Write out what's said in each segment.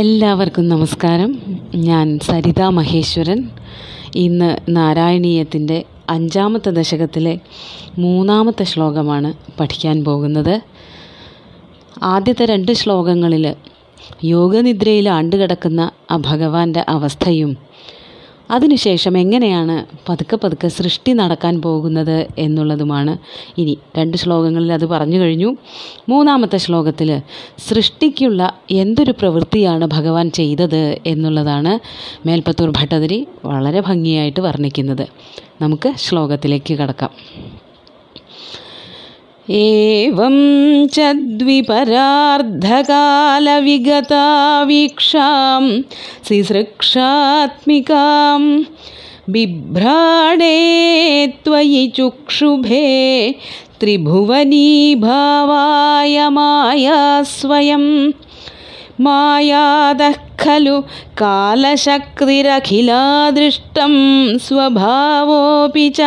എല്ലാവർക്കും നമസ്കാരം ഞാൻ സരിത മഹേശ്വരൻ ഇന്ന് നാരായണീയത്തിൻ്റെ അഞ്ചാമത്തെ ദശകത്തിലെ മൂന്നാമത്തെ ശ്ലോകമാണ് പഠിക്കാൻ പോകുന്നത് ആദ്യത്തെ രണ്ട് ശ്ലോകങ്ങളിൽ യോഗനിദ്രയിൽ ആണ്ടുകിടക്കുന്ന ആ ഭഗവാന്റെ അവസ്ഥയും അതിനുശേഷം എങ്ങനെയാണ് പതുക്കെ പതുക്കെ സൃഷ്ടി നടക്കാൻ പോകുന്നത് എന്നുള്ളതുമാണ് ഇനി രണ്ട് ശ്ലോകങ്ങളിൽ അത് പറഞ്ഞു കഴിഞ്ഞു മൂന്നാമത്തെ ശ്ലോകത്തിൽ സൃഷ്ടിക്കുള്ള എന്തൊരു പ്രവൃത്തിയാണ് ഭഗവാൻ ചെയ്തത് എന്നുള്ളതാണ് മേൽപ്പത്തൂർ ഭട്ടതിരി വളരെ ഭംഗിയായിട്ട് വർണ്ണിക്കുന്നത് നമുക്ക് ശ്ലോകത്തിലേക്ക് കടക്കാം एवं च द्विपरार्धकालविगता वीक्षां सिसृक्षात्मिकां बिभ्राणे त्वयि चुक्षुभे त्रिभुवनी भावाय माया स्वयम् मायादः खलु कालशक्तिरखिलादृष्टं स्वभावोऽपि च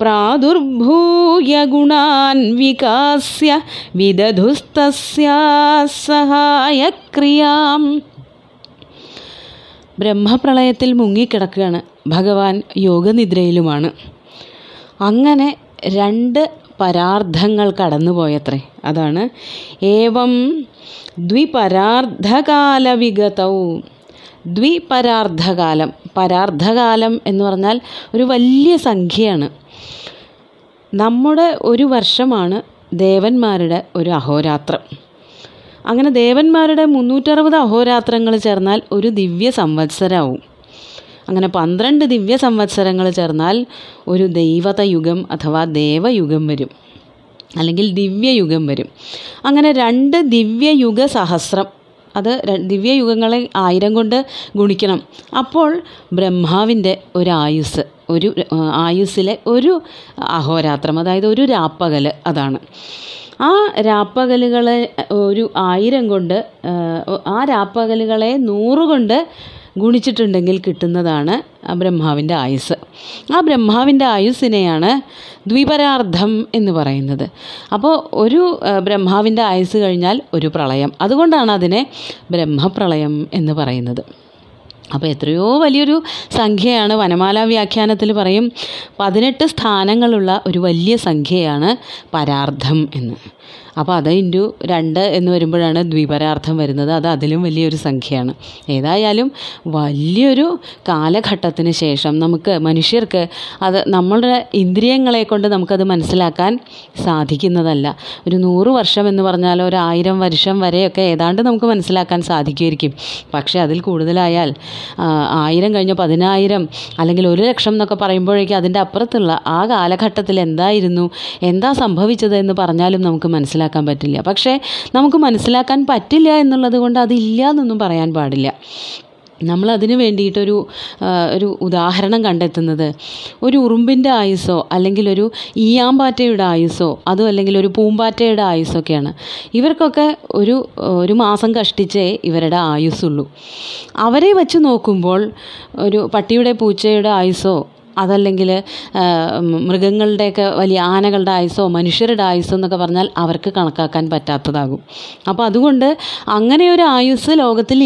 प्रादुर्भूय गुणान् विकास्य विदधुस्तस्याः सहायक्रियाम् ബ്രഹ്മപ്രളയത്തിൽ മുങ്ങിക്കിടക്കുകയാണ് ഭഗവാൻ യോഗനിദ്രയിലുമാണ് അങ്ങനെ രണ്ട് പരാർത്ഥങ്ങൾ കടന്നുപോയത്രേ അതാണ് ഏവം ദ്വിപരാർത്ഥകാല വിഗതൗ ദ്വിപരാർത്ഥകാലം പരാർത്ഥകാലം എന്ന് പറഞ്ഞാൽ ഒരു വലിയ സംഖ്യയാണ് നമ്മുടെ ഒരു വർഷമാണ് ദേവന്മാരുടെ ഒരു അഹോരാത്രം അങ്ങനെ ദേവന്മാരുടെ മുന്നൂറ്ററുപത് അഹോരാത്രങ്ങൾ ചേർന്നാൽ ഒരു ദിവ്യ സംവത്സരമാവും അങ്ങനെ പന്ത്രണ്ട് ദിവ്യ സംവത്സരങ്ങൾ ചേർന്നാൽ ഒരു ദൈവതയുഗം അഥവാ ദേവയുഗം വരും അല്ലെങ്കിൽ ദിവ്യയുഗം വരും അങ്ങനെ രണ്ട് ദിവ്യയുഗ സഹസ്രം അത് ദിവ്യയുഗങ്ങളെ ആയിരം കൊണ്ട് ഗുണിക്കണം അപ്പോൾ ബ്രഹ്മാവിൻ്റെ ഒരു ആയുസ് ഒരു ആയുസ്സിലെ ഒരു അഹോരാത്രം അതായത് ഒരു രാപ്പകൽ അതാണ് ആ രാപ്പകലുകളെ ഒരു ആയിരം കൊണ്ട് ആ രാപ്പകലുകളെ നൂറുകൊണ്ട് കൊണ്ട് ഗുണിച്ചിട്ടുണ്ടെങ്കിൽ കിട്ടുന്നതാണ് ആ ബ്രഹ്മാവിൻ്റെ ആയുസ് ആ ബ്രഹ്മാവിൻ്റെ ആയുസ്സിനെയാണ് ദ്വിപരാർത്ഥം എന്ന് പറയുന്നത് അപ്പോൾ ഒരു ബ്രഹ്മാവിൻ്റെ ആയുസ് കഴിഞ്ഞാൽ ഒരു പ്രളയം അതുകൊണ്ടാണ് അതിനെ ബ്രഹ്മപ്രളയം എന്ന് പറയുന്നത് അപ്പോൾ എത്രയോ വലിയൊരു സംഖ്യയാണ് വനമാല വ്യാഖ്യാനത്തിൽ പറയും പതിനെട്ട് സ്ഥാനങ്ങളുള്ള ഒരു വലിയ സംഖ്യയാണ് പരാർത്ഥം എന്ന് അപ്പോൾ അത് ഇൻറ്റു രണ്ട് എന്ന് വരുമ്പോഴാണ് ദ്വിപരാർത്ഥം വരുന്നത് അത് അതിലും വലിയൊരു സംഖ്യയാണ് ഏതായാലും വലിയൊരു കാലഘട്ടത്തിന് ശേഷം നമുക്ക് മനുഷ്യർക്ക് അത് നമ്മളുടെ ഇന്ദ്രിയങ്ങളെ കൊണ്ട് നമുക്കത് മനസ്സിലാക്കാൻ സാധിക്കുന്നതല്ല ഒരു നൂറ് വർഷം എന്ന് പറഞ്ഞാൽ ഒരു ആയിരം വർഷം വരെയൊക്കെ ഏതാണ്ട് നമുക്ക് മനസ്സിലാക്കാൻ സാധിക്കുമായിരിക്കും പക്ഷേ അതിൽ കൂടുതലായാൽ ആയിരം കഴിഞ്ഞ പതിനായിരം അല്ലെങ്കിൽ ഒരു ലക്ഷം എന്നൊക്കെ പറയുമ്പോഴേക്കും അതിൻ്റെ അപ്പുറത്തുള്ള ആ കാലഘട്ടത്തിൽ എന്തായിരുന്നു എന്താ സംഭവിച്ചത് എന്ന് പറഞ്ഞാലും നമുക്ക് മനസ്സിലാക്കാൻ പറ്റില്ല പക്ഷേ നമുക്ക് മനസ്സിലാക്കാൻ പറ്റില്ല എന്നുള്ളത് കൊണ്ട് അതില്ല എന്നൊന്നും പറയാൻ പാടില്ല നമ്മളതിന് വേണ്ടിയിട്ടൊരു ഒരു ഉദാഹരണം കണ്ടെത്തുന്നത് ഒരു ഉറുമ്പിൻ്റെ ആയുസ്സോ അല്ലെങ്കിൽ ഒരു ഈയാമ്പാറ്റയുടെ ആയുസ്സോ അതോ അല്ലെങ്കിൽ ഒരു പൂമ്പാറ്റയുടെ ആയുസ്സൊക്കെയാണ് ഇവർക്കൊക്കെ ഒരു ഒരു മാസം കഷ്ടിച്ചേ ഇവരുടെ ആയുസ്സുള്ളൂ അവരെ വച്ച് നോക്കുമ്പോൾ ഒരു പട്ടിയുടെ പൂച്ചയുടെ ആയുസ്സോ അതല്ലെങ്കിൽ മൃഗങ്ങളുടെയൊക്കെ വലിയ ആനകളുടെ ആയുസോ മനുഷ്യരുടെ ആയുസോ എന്നൊക്കെ പറഞ്ഞാൽ അവർക്ക് കണക്കാക്കാൻ പറ്റാത്തതാകും അപ്പോൾ അതുകൊണ്ട് അങ്ങനെ ഒരു ആയുസ്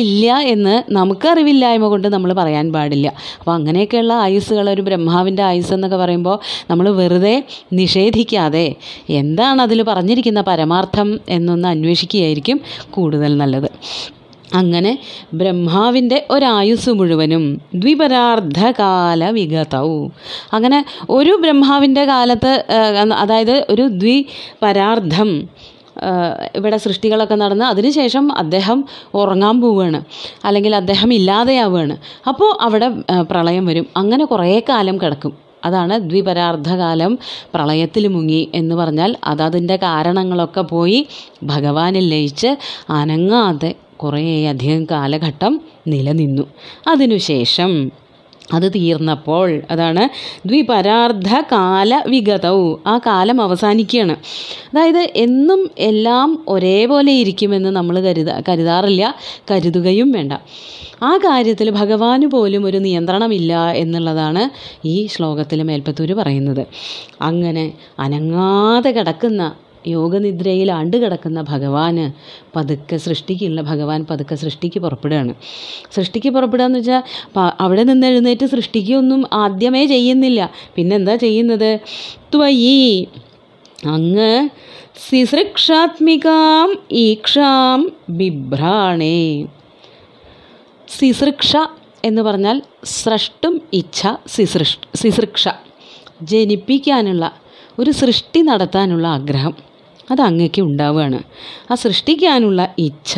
ഇല്ല എന്ന് നമുക്കറിവില്ലായ്മ കൊണ്ട് നമ്മൾ പറയാൻ പാടില്ല അപ്പോൾ അങ്ങനെയൊക്കെയുള്ള ആയുസ്സുകൾ ഒരു ബ്രഹ്മാവിൻ്റെ ആയുസ് എന്നൊക്കെ പറയുമ്പോൾ നമ്മൾ വെറുതെ നിഷേധിക്കാതെ എന്താണ് അതിൽ പറഞ്ഞിരിക്കുന്ന പരമാർത്ഥം എന്നൊന്ന് അന്വേഷിക്കുകയായിരിക്കും കൂടുതൽ നല്ലത് അങ്ങനെ ബ്രഹ്മാവിൻ്റെ ഒരായുസ് മുഴുവനും ദ്വിപരാർദ്ധകാല വിഗതൗ അങ്ങനെ ഒരു ബ്രഹ്മാവിൻ്റെ കാലത്ത് അതായത് ഒരു ദ്വിപരാർദ്ധം ഇവിടെ സൃഷ്ടികളൊക്കെ നടന്ന് അതിനുശേഷം അദ്ദേഹം ഉറങ്ങാൻ പോവുകയാണ് അല്ലെങ്കിൽ അദ്ദേഹം ഇല്ലാതെയാവുകയാണ് അപ്പോൾ അവിടെ പ്രളയം വരും അങ്ങനെ കുറേ കാലം കിടക്കും അതാണ് ദ്വിപരാർദ്ധകാലം പ്രളയത്തിൽ മുങ്ങി എന്ന് പറഞ്ഞാൽ അതതിൻ്റെ കാരണങ്ങളൊക്കെ പോയി ഭഗവാനിൽ ലയിച്ച് അനങ്ങാതെ കുറേയധികം കാലഘട്ടം നിലനിന്നു അതിനുശേഷം അത് തീർന്നപ്പോൾ അതാണ് ദ്വിപരാർദ്ധ കാല വിഗതൗ ആ കാലം അവസാനിക്കുകയാണ് അതായത് എന്നും എല്ലാം ഒരേപോലെ ഇരിക്കുമെന്ന് നമ്മൾ കരുത കരുതാറില്ല കരുതുകയും വേണ്ട ആ കാര്യത്തിൽ ഭഗവാന് പോലും ഒരു നിയന്ത്രണമില്ല എന്നുള്ളതാണ് ഈ ശ്ലോകത്തിൽ മേൽപ്പത്തൂർ പറയുന്നത് അങ്ങനെ അനങ്ങാതെ കിടക്കുന്ന യോഗനിദ്രയിൽ കിടക്കുന്ന ഭഗവാന് പതുക്കെ സൃഷ്ടിക്കുള്ള ഭഗവാൻ പതുക്കെ സൃഷ്ടിക്ക് പുറപ്പെടുകയാണ് സൃഷ്ടിക്ക് പുറപ്പെടുക എന്ന് വെച്ചാൽ അവിടെ നിന്ന് എഴുന്നേറ്റ് സൃഷ്ടിക്കൊന്നും ആദ്യമേ ചെയ്യുന്നില്ല പിന്നെന്താ ചെയ്യുന്നത് ത്വയി അങ്ങ് സിസൃക്ഷാത്മികാം ഈക്ഷാം ബിഭ്രാണേ സിസൃക്ഷ എന്ന് പറഞ്ഞാൽ സൃഷ്ടും ഇച്ഛ സിസൃഷ് സിസൃക്ഷ ജനിപ്പിക്കാനുള്ള ഒരു സൃഷ്ടി നടത്താനുള്ള ആഗ്രഹം അത് അങ്ങേക്ക് ഉണ്ടാവുകയാണ് ആ സൃഷ്ടിക്കാനുള്ള ഇച്ഛ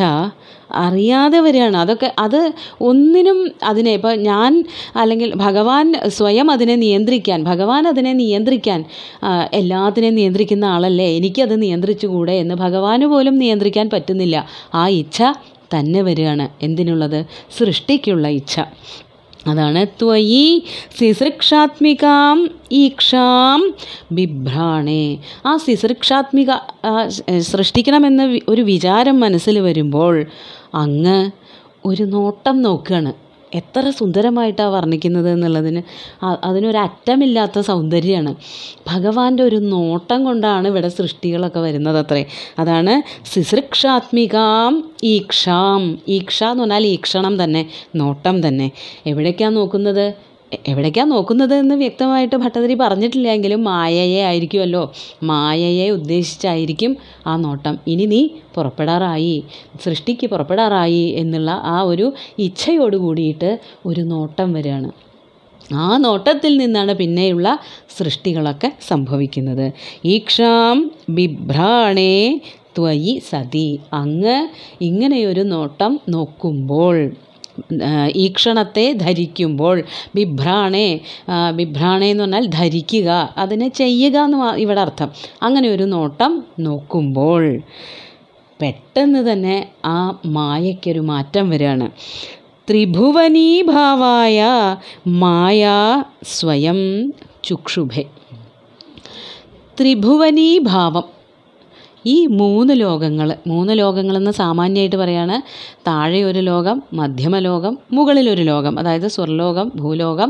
അറിയാതെ വരികയാണ് അതൊക്കെ അത് ഒന്നിനും അതിനെ ഇപ്പോൾ ഞാൻ അല്ലെങ്കിൽ ഭഗവാൻ സ്വയം അതിനെ നിയന്ത്രിക്കാൻ ഭഗവാൻ അതിനെ നിയന്ത്രിക്കാൻ എല്ലാത്തിനെയും നിയന്ത്രിക്കുന്ന ആളല്ലേ എനിക്കത് നിയന്ത്രിച്ചുകൂടെ എന്ന് ഭഗവാന് പോലും നിയന്ത്രിക്കാൻ പറ്റുന്നില്ല ആ ഇച്ഛ തന്നെ വരികയാണ് എന്തിനുള്ളത് സൃഷ്ടിക്കുള്ള ഇച്ഛ അതാണ് ത്വയി സിസൃക്ഷാത്മികാം ഈക്ഷാം ബിഭ്രാണേ ആ സിസൃക്ഷാത്മിക സൃഷ്ടിക്കണമെന്ന് ഒരു വിചാരം മനസ്സിൽ വരുമ്പോൾ അങ്ങ് ഒരു നോട്ടം നോക്കുകയാണ് എത്ര സുന്ദരമായിട്ടാണ് വർണ്ണിക്കുന്നത് എന്നുള്ളതിന് അതിനൊരു അറ്റമില്ലാത്ത സൗന്ദര്യമാണ് ഭഗവാന്റെ ഒരു നോട്ടം കൊണ്ടാണ് ഇവിടെ സൃഷ്ടികളൊക്കെ വരുന്നത് അത്രേ അതാണ് സിസൃക്ഷാത്മികാം ഈക്ഷാം ഈക്ഷ എന്ന് പറഞ്ഞാൽ ഈക്ഷണം തന്നെ നോട്ടം തന്നെ എവിടേക്കാണ് നോക്കുന്നത് നോക്കുന്നത് എന്ന് വ്യക്തമായിട്ട് ഭട്ടതിരി പറഞ്ഞിട്ടില്ലെങ്കിലും മായയെ ആയിരിക്കുമല്ലോ മായയെ ഉദ്ദേശിച്ചായിരിക്കും ആ നോട്ടം ഇനി നീ പുറപ്പെടാറായി സൃഷ്ടിക്ക് പുറപ്പെടാറായി എന്നുള്ള ആ ഒരു ഇച്ഛയോട് കൂടിയിട്ട് ഒരു നോട്ടം വരികയാണ് ആ നോട്ടത്തിൽ നിന്നാണ് പിന്നെയുള്ള സൃഷ്ടികളൊക്കെ സംഭവിക്കുന്നത് ഈക്ഷാം ബിഭ്രാണേ ത്വയി സതി അങ്ങ് ഇങ്ങനെയൊരു നോട്ടം നോക്കുമ്പോൾ ഈക്ഷണത്തെ ധരിക്കുമ്പോൾ ബിഭ്രാണേ ബിഭ്രാണേ എന്ന് പറഞ്ഞാൽ ധരിക്കുക അതിനെ ചെയ്യുക എന്ന് ഇവിടെ അർത്ഥം അങ്ങനെ ഒരു നോട്ടം നോക്കുമ്പോൾ പെട്ടെന്ന് തന്നെ ആ മായയ്ക്കൊരു മാറ്റം വരികയാണ് ത്രിഭുവനീഭാവായ മായ സ്വയം ചുക്ഷുഭേ ത്രിഭുവനീഭാവം ഈ മൂന്ന് ലോകങ്ങൾ മൂന്ന് ലോകങ്ങളെന്ന് സാമാന്യമായിട്ട് പറയാണ് താഴെ ഒരു ലോകം മധ്യമ ലോകം മുകളിലൊരു ലോകം അതായത് സ്വർലോകം ഭൂലോകം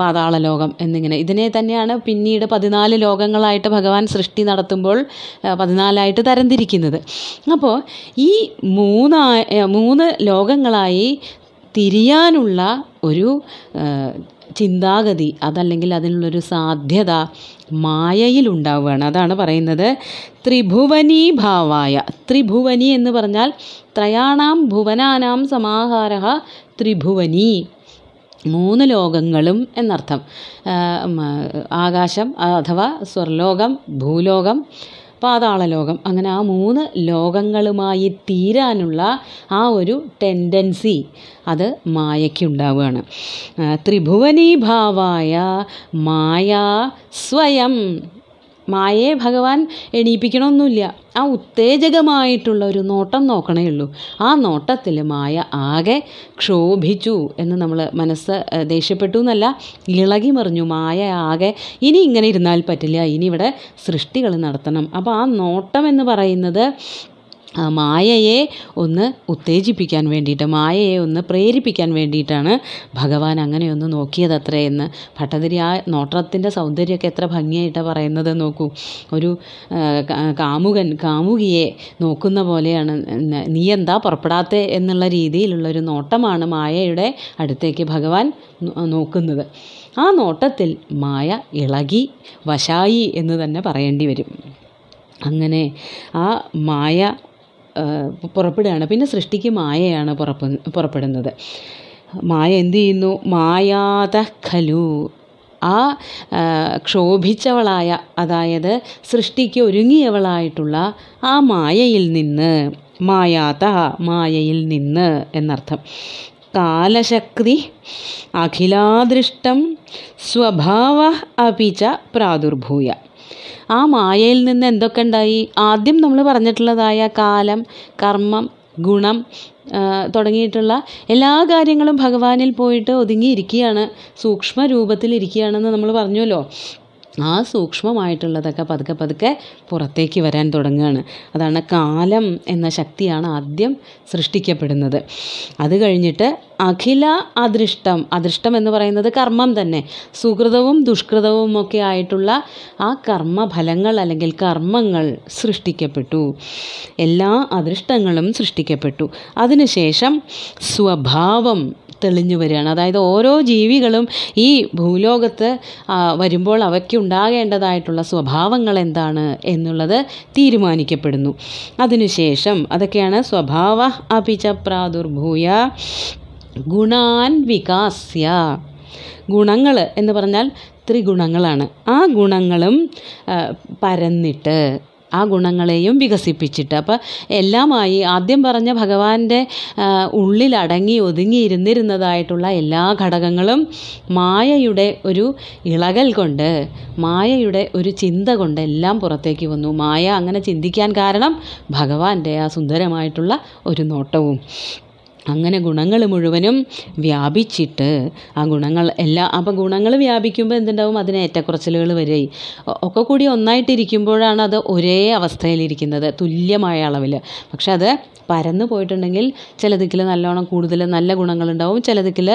പാതാള ലോകം എന്നിങ്ങനെ ഇതിനെ തന്നെയാണ് പിന്നീട് പതിനാല് ലോകങ്ങളായിട്ട് ഭഗവാൻ സൃഷ്ടി നടത്തുമ്പോൾ പതിനാലായിട്ട് തരംതിരിക്കുന്നത് അപ്പോൾ ഈ മൂന്നാ മൂന്ന് ലോകങ്ങളായി തിരിയാനുള്ള ഒരു ചിന്താഗതി അതല്ലെങ്കിൽ അതിനുള്ളൊരു സാധ്യത മായയിൽ ഉണ്ടാവുകയാണ് അതാണ് പറയുന്നത് ത്രിഭുവനീ ഭാവായ ത്രിഭുവനി എന്ന് പറഞ്ഞാൽ ത്രയാണാം ഭുവനാനാം സമാഹാര ത്രിഭുവനി മൂന്ന് ലോകങ്ങളും എന്നർത്ഥം ആകാശം അഥവാ സ്വർലോകം ഭൂലോകം പാതാള ലോകം അങ്ങനെ ആ മൂന്ന് ലോകങ്ങളുമായി തീരാനുള്ള ആ ഒരു ടെൻഡൻസി അത് മായയ്ക്കുണ്ടാവുകയാണ് ത്രിഭുവനീഭാവായ മായ സ്വയം മായയെ ഭഗവാൻ എണീപ്പിക്കണമെന്നില്ല ആ ഉത്തേജകമായിട്ടുള്ള ഒരു നോട്ടം നോക്കണേ ഉള്ളൂ ആ നോട്ടത്തിൽ മായ ആകെ ക്ഷോഭിച്ചു എന്ന് നമ്മൾ മനസ്സ് ദേഷ്യപ്പെട്ടു എന്നല്ല ഇളകി മറിഞ്ഞു മായ ആകെ ഇനി ഇങ്ങനെ ഇരുന്നാൽ പറ്റില്ല ഇനി ഇവിടെ സൃഷ്ടികൾ നടത്തണം അപ്പോൾ ആ നോട്ടം എന്ന് പറയുന്നത് മായയെ ഒന്ന് ഉത്തേജിപ്പിക്കാൻ വേണ്ടിയിട്ട് മായയെ ഒന്ന് പ്രേരിപ്പിക്കാൻ വേണ്ടിയിട്ടാണ് ഭഗവാൻ അങ്ങനെ ഒന്ന് നോക്കിയത് എന്ന് ഭട്ടതിരി ആ നോട്ടത്തിൻ്റെ സൗന്ദര്യമൊക്കെ എത്ര ഭംഗിയായിട്ടാണ് പറയുന്നത് നോക്കൂ ഒരു കാമുകൻ കാമുകിയെ നോക്കുന്ന പോലെയാണ് നീ എന്താ പുറപ്പെടാത്ത എന്നുള്ള രീതിയിലുള്ളൊരു നോട്ടമാണ് മായയുടെ അടുത്തേക്ക് ഭഗവാൻ നോക്കുന്നത് ആ നോട്ടത്തിൽ മായ ഇളകി വശായി എന്ന് തന്നെ പറയേണ്ടി വരും അങ്ങനെ ആ മായ പുറപ്പെടുകയാണ് പിന്നെ സൃഷ്ടിക്ക് മായയാണ് പുറപ്പ് പുറപ്പെടുന്നത് മായ എന്ത് ചെയ്യുന്നു മായാത ഖലു ആ ക്ഷോഭിച്ചവളായ അതായത് സൃഷ്ടിക്ക് ഒരുങ്ങിയവളായിട്ടുള്ള ആ മായയിൽ നിന്ന് മായാത മായയിൽ നിന്ന് എന്നർത്ഥം കാലശക്തി അഖിലാദൃഷ്ടം സ്വഭാവ അപിച്ച പ്രാദുർഭൂയ ആ മായയിൽ നിന്ന് എന്തൊക്കെ ഉണ്ടായി ആദ്യം നമ്മൾ പറഞ്ഞിട്ടുള്ളതായ കാലം കർമ്മം ഗുണം തുടങ്ങിയിട്ടുള്ള എല്ലാ കാര്യങ്ങളും ഭഗവാനിൽ പോയിട്ട് ഒതുങ്ങിയിരിക്കുകയാണ് സൂക്ഷ്മ ഇരിക്കുകയാണെന്ന് നമ്മൾ പറഞ്ഞുവല്ലോ ആ സൂക്ഷ്മമായിട്ടുള്ളതൊക്കെ പതുക്കെ പതുക്കെ പുറത്തേക്ക് വരാൻ തുടങ്ങുകയാണ് അതാണ് കാലം എന്ന ശക്തിയാണ് ആദ്യം സൃഷ്ടിക്കപ്പെടുന്നത് അത് കഴിഞ്ഞിട്ട് അഖില അദൃഷ്ടം അദൃഷ്ടം എന്ന് പറയുന്നത് കർമ്മം തന്നെ സുഹൃതവും ദുഷ്കൃതവും ഒക്കെ ആയിട്ടുള്ള ആ കർമ്മഫലങ്ങൾ അല്ലെങ്കിൽ കർമ്മങ്ങൾ സൃഷ്ടിക്കപ്പെട്ടു എല്ലാ അദൃഷ്ടങ്ങളും സൃഷ്ടിക്കപ്പെട്ടു അതിനുശേഷം സ്വഭാവം തെളിഞ്ഞു വരികയാണ് അതായത് ഓരോ ജീവികളും ഈ ഭൂലോകത്ത് വരുമ്പോൾ അവയ്ക്ക് ഉണ്ടാകേണ്ടതായിട്ടുള്ള സ്വഭാവങ്ങൾ എന്താണ് എന്നുള്ളത് തീരുമാനിക്കപ്പെടുന്നു അതിനുശേഷം അതൊക്കെയാണ് സ്വഭാവ അഭിച പ്രാദുർഭൂയ ഗുണാൻ വികാസ്യ ഗുണങ്ങൾ എന്ന് പറഞ്ഞാൽ ത്രിഗുണങ്ങളാണ് ആ ഗുണങ്ങളും പരന്നിട്ട് ആ ഗുണങ്ങളെയും വികസിപ്പിച്ചിട്ട് അപ്പോൾ എല്ലാമായി ആദ്യം പറഞ്ഞ ഭഗവാന്റെ ഉള്ളിലടങ്ങി ഒതുങ്ങിയിരുന്നിരുന്നതായിട്ടുള്ള എല്ലാ ഘടകങ്ങളും മായയുടെ ഒരു ഇളകൽ കൊണ്ട് മായയുടെ ഒരു ചിന്ത കൊണ്ട് എല്ലാം പുറത്തേക്ക് വന്നു മായ അങ്ങനെ ചിന്തിക്കാൻ കാരണം ഭഗവാന്റെ ആ സുന്ദരമായിട്ടുള്ള ഒരു നോട്ടവും അങ്ങനെ ഗുണങ്ങൾ മുഴുവനും വ്യാപിച്ചിട്ട് ആ ഗുണങ്ങൾ എല്ലാ അപ്പം ഗുണങ്ങൾ വ്യാപിക്കുമ്പോൾ എന്തുണ്ടാവും അതിന് ഏറ്റക്കുറച്ചിലുകൾ വരികയും ഒക്കെ കൂടി ഒന്നായിട്ടിരിക്കുമ്പോഴാണ് അത് ഒരേ അവസ്ഥയിലിരിക്കുന്നത് തുല്യമായ അളവിൽ പക്ഷെ അത് പരന്നു പോയിട്ടുണ്ടെങ്കിൽ ചിലതിക്കിൽ നല്ലോണം കൂടുതൽ നല്ല ഗുണങ്ങളുണ്ടാവും ചിലതിക്കിൽ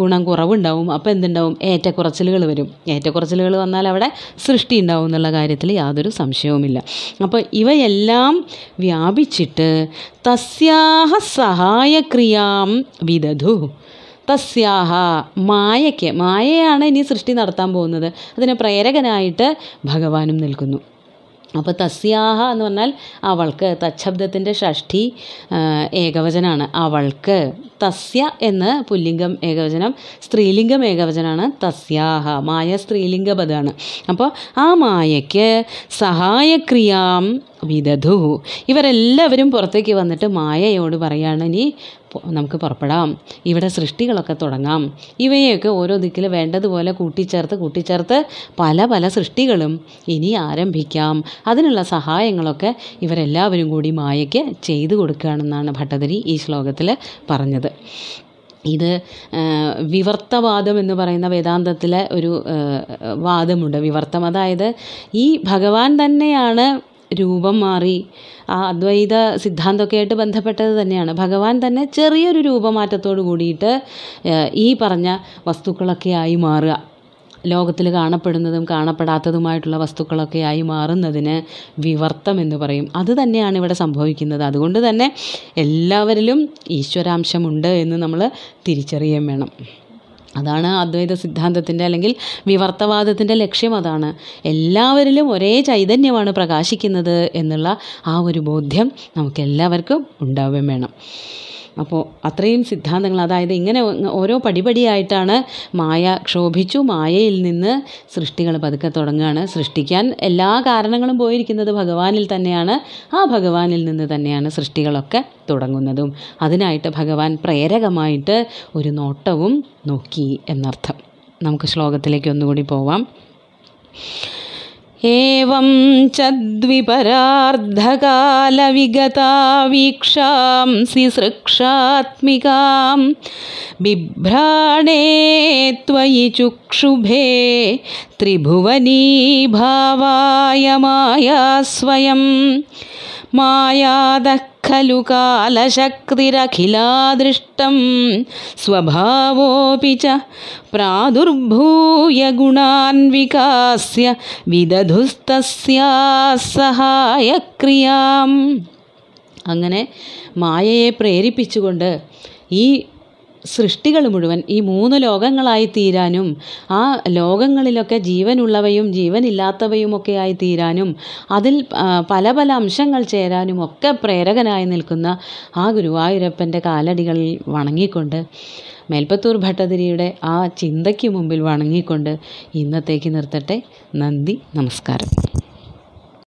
ഗുണം കുറവുണ്ടാവും അപ്പോൾ എന്തുണ്ടാവും ഏറ്റക്കുറച്ചിലുകൾ വരും ഏറ്റക്കുറച്ചിലുകൾ വന്നാൽ അവിടെ സൃഷ്ടി ഉണ്ടാവും എന്നുള്ള കാര്യത്തിൽ യാതൊരു സംശയവുമില്ല അപ്പോൾ ഇവയെല്ലാം വ്യാപിച്ചിട്ട് തസ്യാഹ സഹായക്രിയാം വിദധു തസ്യാഹ മായയ്ക്ക് മായയാണ് ഇനി സൃഷ്ടി നടത്താൻ പോകുന്നത് അതിന് പ്രേരകനായിട്ട് ഭഗവാനും നിൽക്കുന്നു അപ്പോൾ തസ്യാഹ എന്ന് പറഞ്ഞാൽ അവൾക്ക് തച്ഛബ്ദത്തിൻ്റെ ഷഷ്ഠി ഏകവചനാണ് അവൾക്ക് തസ്യ എന്ന് പുല്ലിംഗം ഏകവചനം സ്ത്രീലിംഗം ഏകവചനാണ് തസ്യാഹ മായ സ്ത്രീലിംഗപദാണ് അപ്പോൾ ആ മായയ്ക്ക് സഹായക്രിയാം വിദധുഹു ഇവരെല്ലാവരും പുറത്തേക്ക് വന്നിട്ട് മായയോട് പറയാണ് ഇനി നമുക്ക് പുറപ്പെടാം ഇവിടെ സൃഷ്ടികളൊക്കെ തുടങ്ങാം ഇവയൊക്കെ ഓരോ ദിക്കിൽ വേണ്ടതുപോലെ കൂട്ടിച്ചേർത്ത് കൂട്ടിച്ചേർത്ത് പല പല സൃഷ്ടികളും ഇനി ആരംഭിക്കാം അതിനുള്ള സഹായങ്ങളൊക്കെ ഇവരെല്ലാവരും കൂടി മായയ്ക്ക് ചെയ്തു കൊടുക്കുകയാണെന്നാണ് ഭട്ടതിരി ഈ ശ്ലോകത്തിൽ പറഞ്ഞത് ഇത് വിവർത്തവാദം എന്ന് പറയുന്ന വേദാന്തത്തിലെ ഒരു വാദമുണ്ട് വിവർത്തം അതായത് ഈ ഭഗവാൻ തന്നെയാണ് രൂപം മാറി ആ അദ്വൈത സിദ്ധാന്തമൊക്കെ ആയിട്ട് ബന്ധപ്പെട്ടത് തന്നെയാണ് ഭഗവാൻ തന്നെ ചെറിയൊരു രൂപമാറ്റത്തോട് കൂടിയിട്ട് ഈ പറഞ്ഞ വസ്തുക്കളൊക്കെ ആയി മാറുക ലോകത്തിൽ കാണപ്പെടുന്നതും കാണപ്പെടാത്തതുമായിട്ടുള്ള വസ്തുക്കളൊക്കെ ആയി മാറുന്നതിന് വിവർത്തം എന്ന് പറയും അത് തന്നെയാണ് ഇവിടെ സംഭവിക്കുന്നത് അതുകൊണ്ട് തന്നെ എല്ലാവരിലും ഈശ്വരാംശമുണ്ട് എന്ന് നമ്മൾ തിരിച്ചറിയാൻ വേണം അതാണ് അദ്വൈത സിദ്ധാന്തത്തിൻ്റെ അല്ലെങ്കിൽ വിവർത്തവാദത്തിൻ്റെ ലക്ഷ്യം അതാണ് എല്ലാവരിലും ഒരേ ചൈതന്യമാണ് പ്രകാശിക്കുന്നത് എന്നുള്ള ആ ഒരു ബോധ്യം നമുക്കെല്ലാവർക്കും ഉണ്ടാവുകയും വേണം അപ്പോൾ അത്രയും സിദ്ധാന്തങ്ങൾ അതായത് ഇങ്ങനെ ഓരോ പടിപടിയായിട്ടാണ് മായ ക്ഷോഭിച്ചു മായയിൽ നിന്ന് സൃഷ്ടികൾ പതുക്കെ തുടങ്ങുകയാണ് സൃഷ്ടിക്കാൻ എല്ലാ കാരണങ്ങളും പോയിരിക്കുന്നത് ഭഗവാനിൽ തന്നെയാണ് ആ ഭഗവാനിൽ നിന്ന് തന്നെയാണ് സൃഷ്ടികളൊക്കെ തുടങ്ങുന്നതും അതിനായിട്ട് ഭഗവാൻ പ്രേരകമായിട്ട് ഒരു നോട്ടവും നോക്കി എന്നർത്ഥം നമുക്ക് ശ്ലോകത്തിലേക്ക് ഒന്നുകൂടി പോവാം एवं च द्विपरार्धकालविगता सृक्षात्मिकां बिभ्राणे त्वयि चुक्षुभे त्रिभुवनी भावाय माया മായാദ കാലശക്തിരഖിലാദൃഷ്ടം സ്വഭാവോപി പ്രാദുർഭൂയ ഗുണാൻ വികാസ്യ വിദധുസ്തസ്യാ അങ്ങനെ മായയെ പ്രേരിപ്പിച്ചുകൊണ്ട് ഈ സൃഷ്ടികൾ മുഴുവൻ ഈ മൂന്ന് ലോകങ്ങളായി തീരാനും ആ ലോകങ്ങളിലൊക്കെ ജീവനുള്ളവയും ജീവനില്ലാത്തവയുമൊക്കെ ആയി തീരാനും അതിൽ പല പല അംശങ്ങൾ ചേരാനും ഒക്കെ പ്രേരകനായി നിൽക്കുന്ന ആ ഗുരുവായൂരപ്പൻ്റെ കാലടികളിൽ വണങ്ങിക്കൊണ്ട് മേൽപ്പത്തൂർ ഭട്ടതിരിയുടെ ആ ചിന്തയ്ക്ക് മുമ്പിൽ വണങ്ങിക്കൊണ്ട് ഇന്നത്തേക്ക് നിർത്തട്ടെ നന്ദി നമസ്കാരം